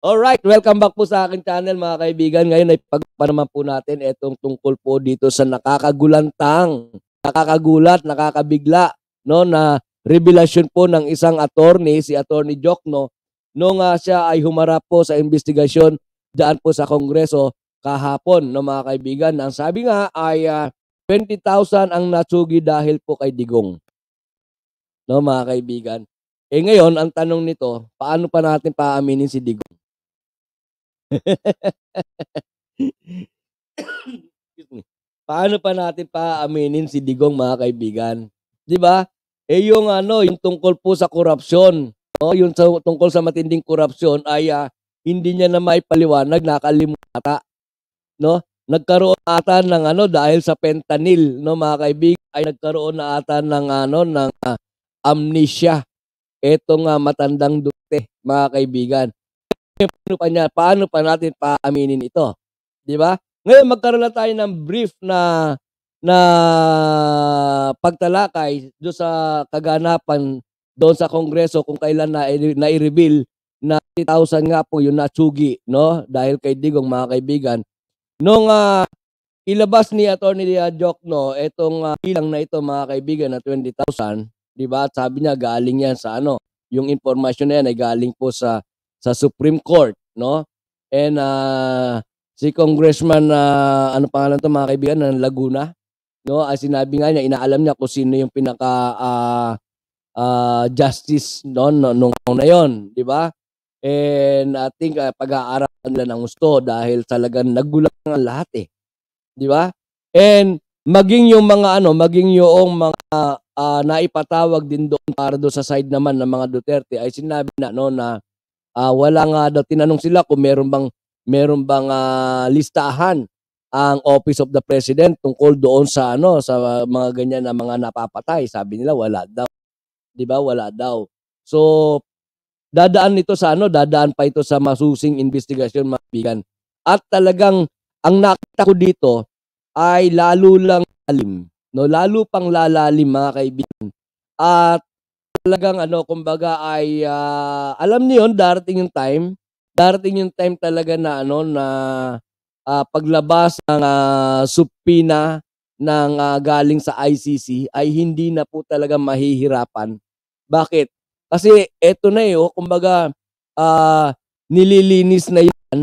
Alright, welcome back po sa akin channel mga kaibigan. Ngayon ay pagpa po natin itong tungkol po dito sa nakakagulantang, nakakagulat, nakakabigla no na revelasyon po ng isang attorney, si attorney Jokno, nung uh, siya ay humarap po sa investigasyon daan po sa Kongreso kahapon no mga kaibigan. Ang sabi nga ay uh, ah, 20,000 ang natsugi dahil po kay Digong. No mga kaibigan. Eh ngayon, ang tanong nito, paano pa natin paaminin si Digong? Paano pa natin paaminin si Digong mga kaibigan? 'Di ba? Eh yung ano, yung tungkol po sa korupsyon, no? yung sa, tungkol sa matinding korupsyon ay uh, hindi niya na maipaliwanag, nakalimutan no? Nagkaroon ata ng ano dahil sa fentanyl, no mga kaibigan, ay nagkaroon na ata ng ano ng uh, amnesia etong uh, matandang dute, mga kaibigan paano pa niya, paano pa natin paaminin ito? 'Di ba? Ngayon magkaroon na tayo ng brief na na pagtalakay do sa kaganapan doon sa Kongreso kung kailan na nai-reveal na 3,000 nga po yung natsugi, no? Dahil kay Digong mga kaibigan. Nung uh, ilabas ni Attorney uh, Jokno itong uh, bilang na ito mga kaibigan na 20,000, 'di ba? Sabi niya galing yan sa ano, yung impormasyon na yan ay galing po sa sa Supreme Court, no? And uh, si Congressman uh, ano pangalan to mga kaibigan ng Laguna, no? Ay ah, sinabi nga niya inaalam niya kung sino yung pinaka uh, uh, justice no nung na yon, di ba? And I think uh, pag-aaralan nila ng gusto dahil talagang nagulang ang lahat eh. Di ba? And maging yung mga ano, maging yung mga uh, naipatawag din doon para doon sa side naman ng mga Duterte ay sinabi na no na uh, wala nga daw tinanong sila kung meron bang meron bang uh, listahan ang Office of the President tungkol doon sa ano sa mga ganyan na mga napapatay. Sabi nila wala daw. 'Di ba? Wala daw. So dadaan ito sa ano, dadaan pa ito sa masusing investigation mga At talagang ang nakita ko dito ay lalo lang lalim. No, lalo pang lalalim mga kaibigan. At talagang ano, kumbaga ay uh, alam niyo yon darating yung time, darating yung time talaga na ano na uh, paglabas ng uh, ah, supina ng uh, galing sa ICC ay hindi na po talaga mahihirapan. Bakit? Kasi eto na eh, oh, kumbaga uh, nililinis na yan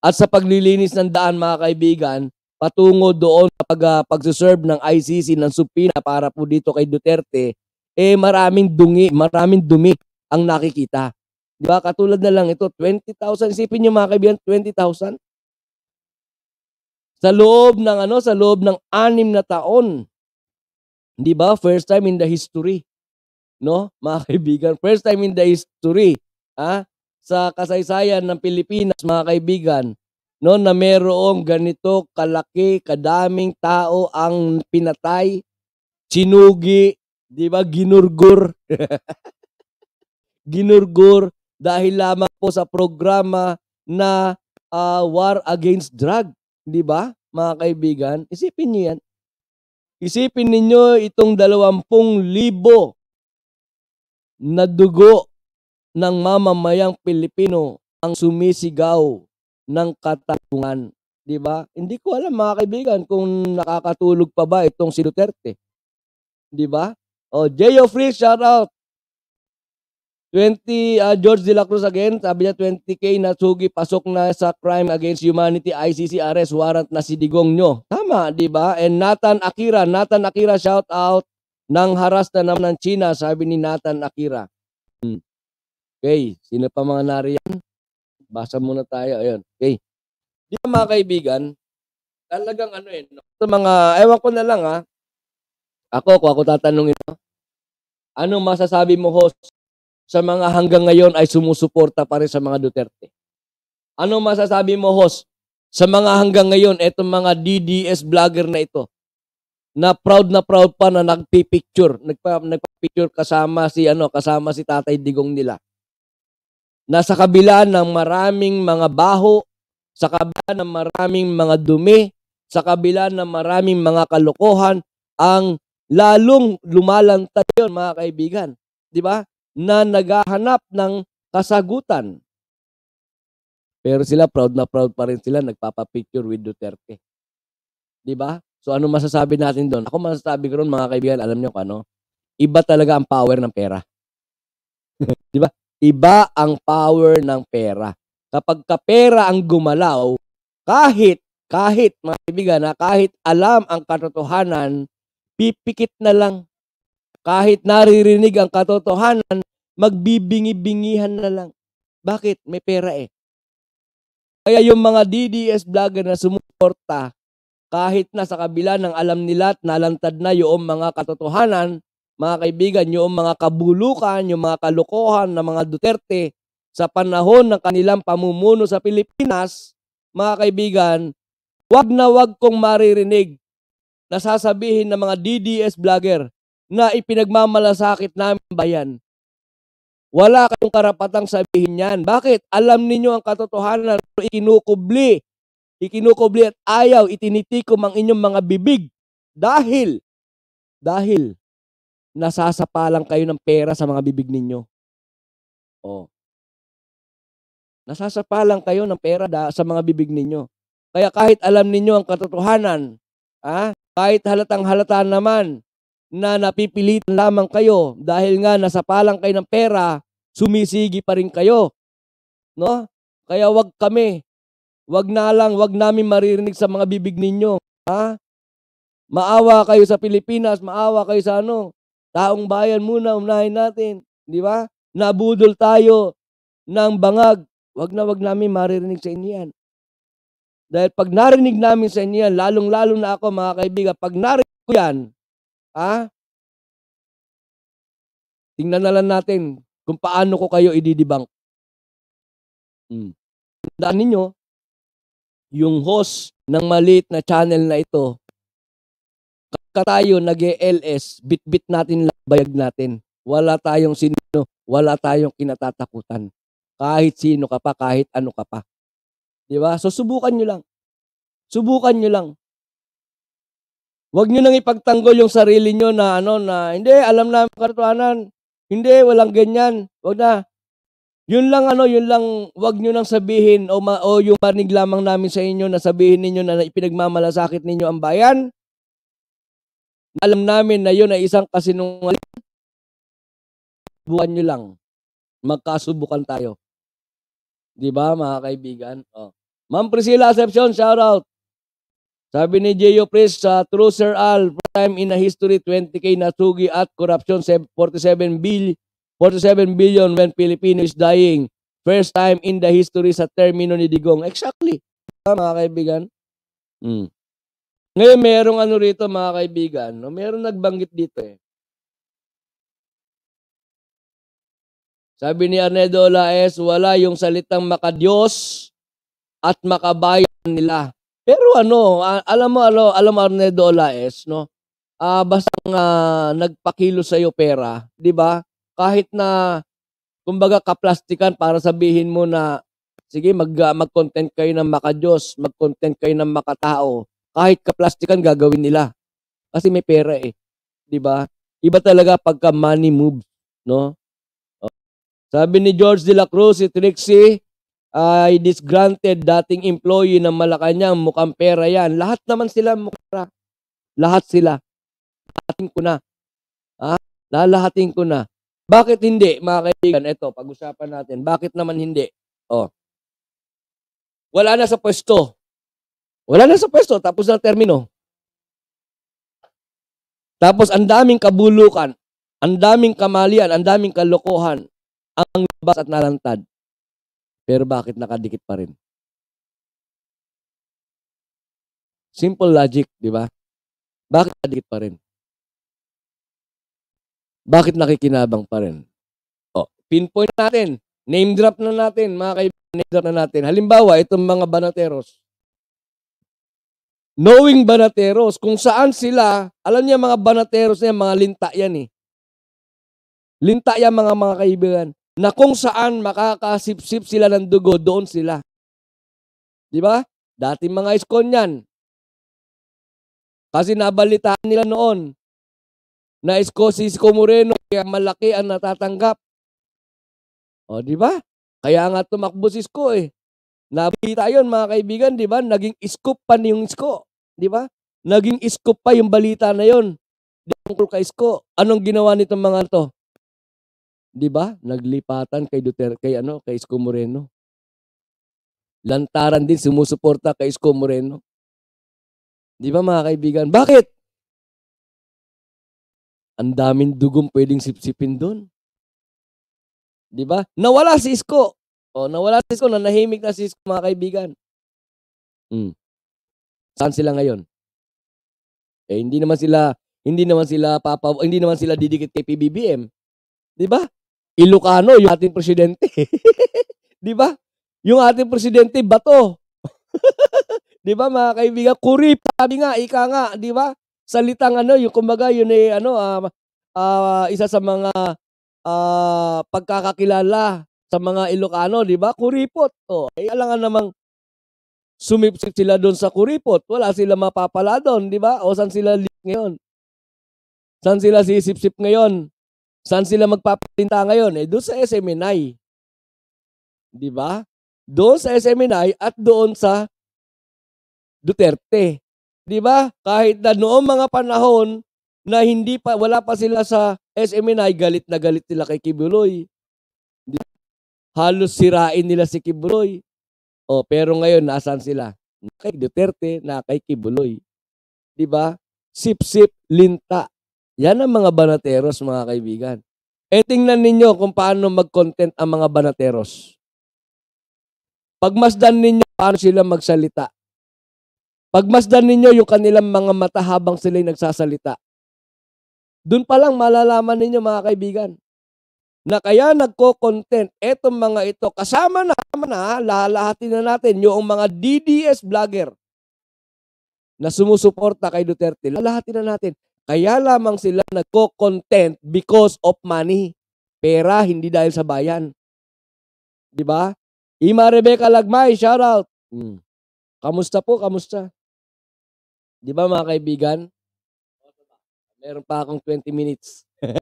at sa paglilinis ng daan mga kaibigan, patungo doon sa pag, uh, pagsiserve ng ICC ng supina para po dito kay Duterte, eh maraming dungi, maraming dumi ang nakikita. Di ba? Katulad na lang ito, 20,000. Isipin niyo mga kaibigan, 20,000. Sa loob ng ano, sa loob ng anim na taon. Di ba? First time in the history. No? Mga kaibigan, first time in the history. Ha? Sa kasaysayan ng Pilipinas, mga kaibigan, no, na merong ganito kalaki, kadaming tao ang pinatay, sinugi, Di ba? Ginurgur. Ginurgur dahil lamang po sa programa na uh, war against drug. Di ba, mga kaibigan? Isipin niyo yan. Isipin ninyo itong dalawampung libo na dugo ng mamamayang Pilipino ang sumisigaw ng katarungan. Di ba? Hindi ko alam mga kaibigan kung nakakatulog pa ba itong si Duterte. Di ba? Oh, Jayo Free, shout out. 20, uh, ah, George De La Cruz again, sabi niya 20K na sugi, pasok na sa crime against humanity, ICC arrest, warrant na si Digong nyo. Tama, di ba? And Nathan Akira, Nathan Akira, shout out Nang haras na naman ng China, sabi ni Nathan Akira. Hmm. Okay, sino pa mga nariyan? Basa muna tayo, ayun. Okay. Di ba mga kaibigan, talagang ano eh, no? mga, ewan ko na lang ha, ah. Ako, kung ako tatanungin mo, anong masasabi mo, host, sa mga hanggang ngayon ay sumusuporta pa rin sa mga Duterte? Anong masasabi mo, host, sa mga hanggang ngayon, itong mga DDS vlogger na ito, na proud na proud pa na nagpipicture, nagpa, nagpa-picture kasama si, ano, kasama si Tatay Digong nila. Nasa kabila ng maraming mga baho, sa kabila ng maraming mga dumi, sa kabila ng maraming mga kalokohan, ang lalong lumalanta yon mga kaibigan, 'di ba? Na naghahanap ng kasagutan. Pero sila proud na proud pa rin sila nagpapa-picture with Duterte. 'Di ba? So ano masasabi natin doon? Ako masasabi ko ron mga kaibigan, alam niyo kung ano? Iba talaga ang power ng pera. 'Di ba? Iba ang power ng pera. Kapag ka pera ang gumalaw, kahit kahit mga kaibigan, kahit alam ang katotohanan pipikit na lang. Kahit naririnig ang katotohanan, magbibingi-bingihan na lang. Bakit? May pera eh. Kaya yung mga DDS vlogger na sumuporta, kahit na sa kabila ng alam nila at nalantad na yung mga katotohanan, mga kaibigan, yung mga kabulukan, yung mga kalokohan ng mga Duterte sa panahon ng kanilang pamumuno sa Pilipinas, mga kaibigan, wag na wag kong maririnig na sasabihin ng mga DDS vlogger na ipinagmamalasakit namin bayan. Wala kayong karapatang sabihin yan. Bakit? Alam ninyo ang katotohanan pero ikinukubli. Ikinukubli at ayaw itinitikom ang inyong mga bibig. Dahil, dahil, nasasapalang kayo ng pera sa mga bibig ninyo. Oh. Nasasapalang kayo ng pera da, sa mga bibig ninyo. Kaya kahit alam ninyo ang katotohanan, ah, kahit halatang halata naman na napipilitan lamang kayo dahil nga nasa palang kayo ng pera, sumisigi pa rin kayo. No? Kaya wag kami. Wag na lang, wag namin maririnig sa mga bibig ninyo. Ha? Maawa kayo sa Pilipinas, maawa kayo sa ano, taong bayan muna, unahin natin. Di ba? Nabudol tayo ng bangag. Wag na wag namin maririnig sa inyo yan. Dahil pag narinig namin sa inyo yan, lalong-lalo na ako mga kaibigan, pag narinig ko yan, ha? Tingnan na lang natin kung paano ko kayo ididibang. Hmm. Tandaan ninyo, yung host ng maliit na channel na ito, ka tayo nag-LS, bit-bit natin lang bayag natin. Wala tayong sino, wala tayong kinatatakutan. Kahit sino ka pa, kahit ano ka pa. Di ba? So subukan nyo lang. Subukan nyo lang. Huwag nyo nang ipagtanggol yung sarili nyo na ano na, hindi, alam namin kartuanan. Hindi, walang ganyan. Huwag na. Yun lang ano, yun lang, huwag nyo nang sabihin o, ma, o yung marinig lamang namin sa inyo na sabihin ninyo na ipinagmamalasakit ninyo ang bayan. Alam namin na yun ay isang kasinungaling. Buwan nyo lang. Magkasubukan tayo. Di ba mga kaibigan? Oh. Ma'am Priscilla Acepcion, shout out. Sabi ni J.O. Pres sa True Sir Al, first time in a history 20k na sugi at corruption 47 bill 47 billion when Filipino is dying. First time in the history sa termino ni Digong. Exactly. Ha, ah, mga kaibigan? Hmm. Ngayon, merong ano rito, mga kaibigan. No? Merong nagbanggit dito eh. Sabi ni Arnedo Laes, wala yung salitang makadiyos at makabayan nila. Pero ano, alam mo, alam, alam mo Arnedo Olaes, no? Uh, basta uh, nagpakilo iyo pera, di ba? Kahit na, kumbaga, kaplastikan para sabihin mo na, sige, mag, uh, mag-content kayo ng makadiyos, mag-content kayo ng makatao. Kahit kaplastikan, gagawin nila. Kasi may pera eh, di ba? Iba talaga pagka money move, no? Oh. Sabi ni George de la Cruz, si Trixie, ay disgranted dating employee ng Malacanang, mukhang pera yan. Lahat naman sila mukha. Lahat sila. Lahatin ko na. Ha? Lalahatin ko na. Bakit hindi, mga kaibigan? Ito, pag-usapan natin. Bakit naman hindi? Oh. Wala na sa pwesto. Wala na sa pwesto. Tapos na termino. Tapos ang daming kabulukan. Ang daming kamalian. Ang daming kalokohan. Ang labas at nalantad. Pero bakit nakadikit pa rin? Simple logic, di ba? Bakit nakadikit pa rin? Bakit nakikinabang pa rin? O, oh, pinpoint natin. Name drop na natin, mga kaibigan. Name drop na natin. Halimbawa, itong mga banateros. Knowing banateros, kung saan sila, alam niya mga banateros niya, mga linta yan eh. Linta yan mga mga kaibigan na kung saan makakasipsip sila ng dugo, doon sila. Di ba? Dati mga iskon yan. Kasi nabalitaan nila noon na isko si Isko Moreno kaya malaki ang natatanggap. O, di ba? Kaya nga tumakbo si Isko eh. Nabita yon mga kaibigan, di ba? Naging iskop pa yung Isko. Di ba? Naging iskop pa yung balita na yon. Tungkol kay Isko. Anong ginawa nitong mga to? 'Di ba? Naglipatan kay Duterte kay ano, kay Isko Moreno. Lantaran din sumusuporta kay Isko Moreno. 'Di ba mga kaibigan? Bakit? Ang daming dugong pwedeng sipsipin doon. 'Di ba? Nawala si Isko. Oh, nawala si Isko, nanahimik na si Isko mga kaibigan. Hmm. Saan sila ngayon? Eh hindi naman sila hindi naman sila papa hindi naman sila didikit kay PBBM. 'Di ba? Ilocano, yung ating presidente. di ba? Yung ating presidente, bato. di ba mga kaibigan? Kurip, sabi nga, ika nga, di ba? Salitang ano, yung kumbaga, yun ay ano, uh, uh, isa sa mga uh, pagkakakilala sa mga Ilocano, di ba? Kuripot. O, oh, ay eh, alangan namang sumipsip sila doon sa kuripot. Wala sila mapapala doon, di ba? O saan sila lit ngayon? Saan sila sisipsip ngayon? Saan sila magpapinta ngayon? Eh, doon sa SMNI. Di ba? Doon sa SMNI at doon sa Duterte. Di ba? Kahit na noong mga panahon na hindi pa, wala pa sila sa SMNI, galit na galit nila kay Kibuloy. Diba? Halos sirain nila si Kibuloy. O, pero ngayon, nasaan sila? Na kay Duterte, na kay Kibuloy. Di ba? Sip-sip, linta. Yan ang mga banateros, mga kaibigan. E tingnan ninyo kung paano mag-content ang mga banateros. Pagmasdan ninyo paano sila magsalita. Pagmasdan ninyo yung kanilang mga mata habang sila'y nagsasalita. Doon pa lang malalaman ninyo mga kaibigan na kaya nagko-content etong mga ito kasama na kasama na lalahatin na natin yung mga DDS vlogger na sumusuporta kay Duterte. Lalahatin na natin. Kaya lamang sila nagko-content because of money. Pera, hindi dahil sa bayan. Di ba? Ima Rebecca Lagmay, shout out. Hmm. Kamusta po, kamusta? Di ba mga kaibigan? Meron pa akong 20 minutes.